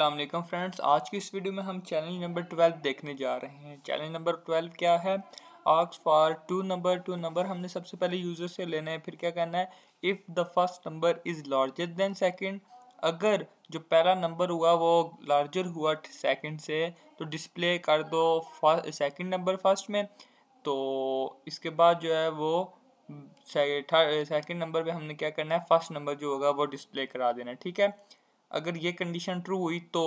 Aslam friends आज की इस वीडियो में हम चैलेंज नंबर ट्वेल्व देखने जा रहे हैं चैलेंज नंबर ट्वेल्व क्या है आग for two number two number हमने सबसे पहले यूज़र से लेना है फिर क्या करना है if the first number is larger than second अगर जो पहला नंबर हुआ वो लार्जर हुआ सेकंड से तो डिस्प्ले कर दो सेकंड नंबर फर्स्ट में तो इसके बाद जो है वो सेकंड नंबर पे हमने क्या करना है फर्स्ट नंबर जो होगा वो डिस्प्ले करा देना ठीक है अगर ये कंडीशन ट्रू हुई तो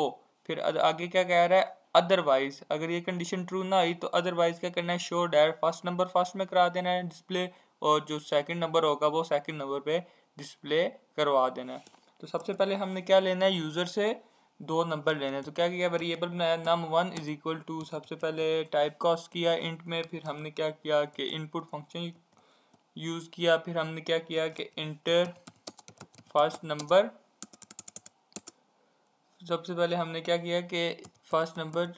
फिर आगे क्या कह रहा है अदरवाइज अगर ये कंडीशन ट्रू ना आई तो अदरवाइज क्या करना है show their first number first में करा देना है डिस्प्ले और जो सेकंड नंबर होगा वो सेकंड नंबर पे डिस्प्ले करवा देना है तो सबसे पहले हमने क्या लेना है यूज़र से दो नंबर लेने हैं तो क्या किया वेरिएबल बनाया num one is equal to सबसे पहले टाइप कॉस्ट किया इंट में फिर हमने क्या किया कि इनपुट फंक्शन यूज़ किया फिर हमने क्या किया कि इंटर फर्स्ट नंबर सबसे पहले हमने क्या किया कि फर्स्ट नंबर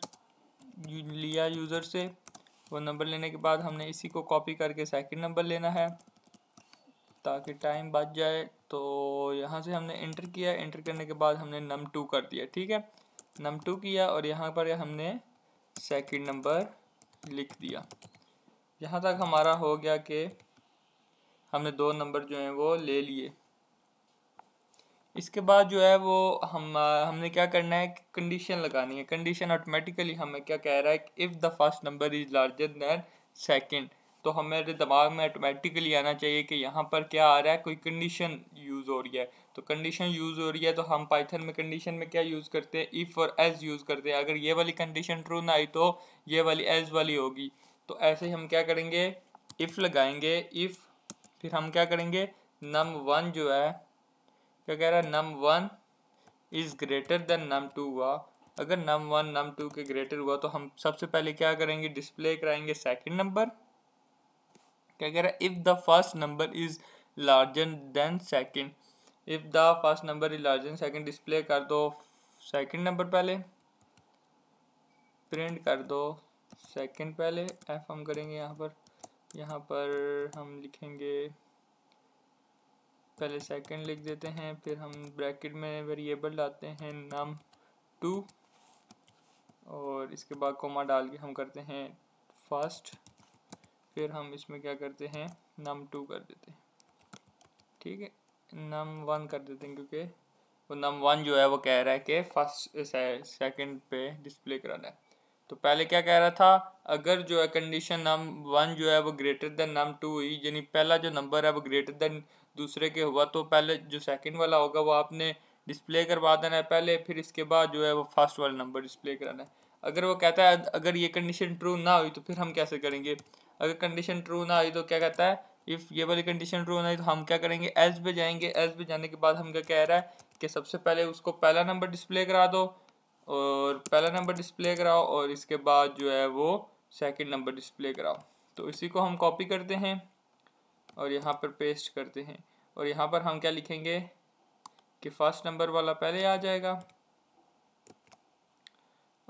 लिया यूज़र से वो नंबर लेने के बाद हमने इसी को कॉपी करके सेकंड नंबर लेना है ताकि टाइम बच जाए तो यहाँ से हमने इंटर किया इंटर करने के बाद हमने नम टू कर दिया ठीक है नम टू किया और यहाँ पर हमने सेकंड नंबर लिख दिया यहाँ तक हमारा हो गया कि हमने दो नंबर जो हैं वो ले लिए इसके बाद जो है वो हम हमने क्या करना है कंडीशन लगानी है कंडीशन ऑटोमेटिकली हमें क्या कह रहा है if the first number is larger than second तो हमारे दिमाग में ऑटोमेटिकली आना चाहिए कि यहाँ पर क्या आ रहा है कोई कंडीशन यूज़ हो रही है तो कंडीशन यूज़ हो रही है तो हम पाइथन में कंडीशन में क्या यूज़ करते हैं इफ़ और एज यूज़ करते हैं अगर ये वाली कंडीशन ट्रू ना आई तो ये वाली एज वाली होगी तो ऐसे ही हम क्या करेंगे इफ़ लगाएंगे इफ़ फिर हम क्या करेंगे नम वन जो है क्या कह रहा है num one is greater than num two हुआ अगर नम वन नम टू के ग्रेटर हुआ तो हम सबसे पहले क्या करेंगे डिस्प्ले कराएंगे सेकंड नंबर क्या कह रहा है if the first number is larger than second if the first number is larger than second display कर दो सेकंड नंबर पहले प्रिंट कर दो सेकंड पहले एफ हम करेंगे यहाँ पर यहाँ पर हम लिखेंगे पहले सेकंड लिख देते हैं फिर हम ब्रैकेट में वेरिएबल डालते हैं नम टू और इसके बाद कोमा डाल के हम करते हैं फर्स्ट फिर हम इसमें क्या करते हैं नम टू कर देते हैं ठीक है नम वन कर देते हैं क्योंकि वो नम वन जो है वो कह रहा है कि फर्स्ट सेकंड पे डिस्प्ले कराना है तो पहले क्या कह रहा था अगर जो है कंडीशन नम वन जो है वो ग्रेटर देन नम टू हुई यानी पहला जो नंबर है वो ग्रेटर देन दूसरे के हुआ तो पहले जो सेकंड वाला होगा वो आपने डिस्प्ले करवा देना है पहले फिर इसके बाद जो है वो फर्स्ट वाला नंबर डिस्प्ले कराना है अगर वो कहता है अगर ये कंडीशन ट्रू ना हुई तो फिर हम कैसे करेंगे अगर कंडीशन ट्रू ना हुई तो क्या कहता है इफ़ ये वाली कंडीशन ट्रू ना हुई तो हम क्या करेंगे एल्स पे जाएंगे एल्स पे जाने के बाद हम क्या कह रहा है कि सबसे पहले उसको पहला नंबर डिस्प्ले करा दो और पहला नंबर डिस्प्ले कराओ और इसके बाद जो है वो सेकंड नंबर डिस्प्ले कराओ तो इसी को हम कॉपी करते हैं और यहाँ पर पेस्ट करते हैं और यहाँ पर हम क्या लिखेंगे कि फर्स्ट नंबर वाला पहले आ जाएगा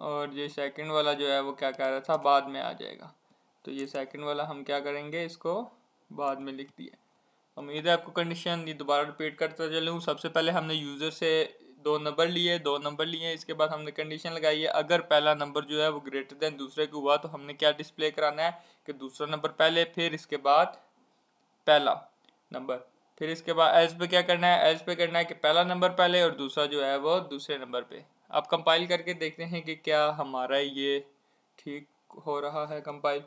और ये सेकंड वाला जो है वो क्या कह रहा था बाद में आ जाएगा तो ये सेकंड वाला हम क्या करेंगे इसको बाद में लिख दिया उम्मीद है आपको कंडीशन ये दोबारा रिपीट करता चलूँ सबसे पहले हमने यूज़र से दो नंबर लिए दो नंबर लिए इसके बाद हमने कंडीशन लगाई है अगर पहला नंबर जो है वो ग्रेटर देन दूसरे को हुआ तो हमने क्या डिस्प्ले कराना है कि दूसरा नंबर पहले फिर इसके बाद पहला नंबर फिर इसके बाद एल्स पे क्या करना है एल्स पे करना है कि पहला नंबर पहले और दूसरा जो है वो दूसरे नंबर पे अब कंपाइल करके देखते हैं कि क्या हमारा ये ठीक हो रहा है कंपाइल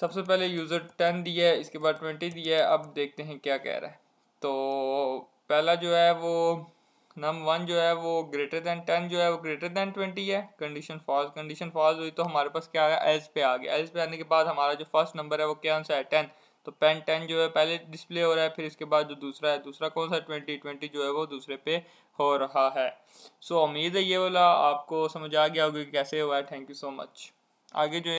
सबसे पहले यूज़र टेन दिया है इसके बाद ट्वेंटी दिया है अब देखते हैं क्या कह रहा है तो पहला जो है वो नम वन जो है वो ग्रेटर दैन टेन जो है वो ग्रेटर दैन ट्वेंटी है कंडीशन फॉल्स कंडीशन फॉल्स हुई तो हमारे पास क्या आ गया एल्स पे आ गया एल्स पे आने के बाद हमारा जो फर्स्ट नंबर है वो क्या आंसर है टेन तो पेन टेन जो है पहले डिस्प्ले हो रहा है फिर इसके बाद जो दूसरा है दूसरा कौन सा ट्वेंटी ट्वेंटी जो है वो दूसरे पे हो रहा है सो so, उम्मीद है ये वाला आपको समझ आ गया होगा कि कैसे हुआ है थैंक यू सो मच आगे जो